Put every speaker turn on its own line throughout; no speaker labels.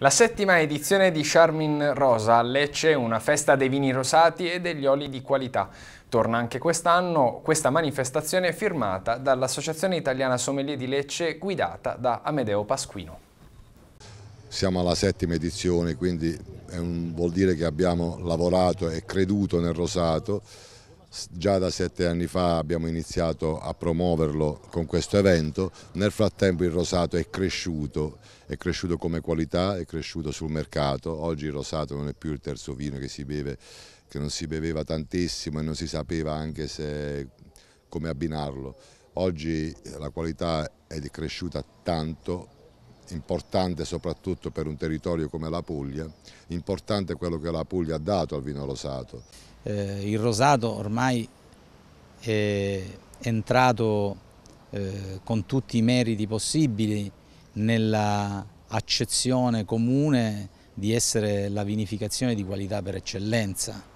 La settima edizione di Charmin Rosa a Lecce, una festa dei vini rosati e degli oli di qualità. Torna anche quest'anno questa manifestazione firmata dall'Associazione Italiana Sommelier di Lecce guidata da Amedeo Pasquino.
Siamo alla settima edizione, quindi un, vuol dire che abbiamo lavorato e creduto nel rosato già da sette anni fa abbiamo iniziato a promuoverlo con questo evento, nel frattempo il rosato è cresciuto, è cresciuto come qualità, è cresciuto sul mercato, oggi il rosato non è più il terzo vino che si beve, che non si beveva tantissimo e non si sapeva anche se, come abbinarlo, oggi la qualità è cresciuta tanto importante soprattutto per un territorio come la Puglia, importante quello che la Puglia ha dato al vino rosato.
Eh, il rosato ormai è entrato eh, con tutti i meriti possibili nella accezione comune di essere la vinificazione di qualità per eccellenza.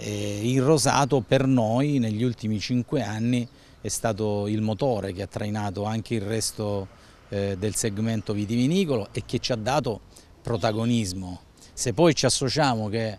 E il rosato per noi negli ultimi cinque anni è stato il motore che ha trainato anche il resto eh, del segmento vitivinicolo e che ci ha dato protagonismo. Se poi ci associamo che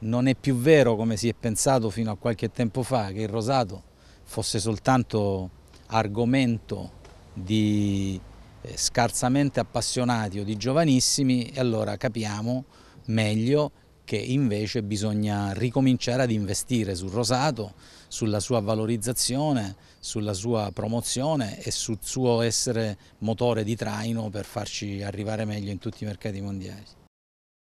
non è più vero come si è pensato fino a qualche tempo fa che il rosato fosse soltanto argomento di eh, scarsamente appassionati o di giovanissimi e allora capiamo meglio che invece bisogna ricominciare ad investire sul rosato, sulla sua valorizzazione, sulla sua promozione e sul suo essere motore di traino per farci arrivare meglio in tutti i mercati mondiali.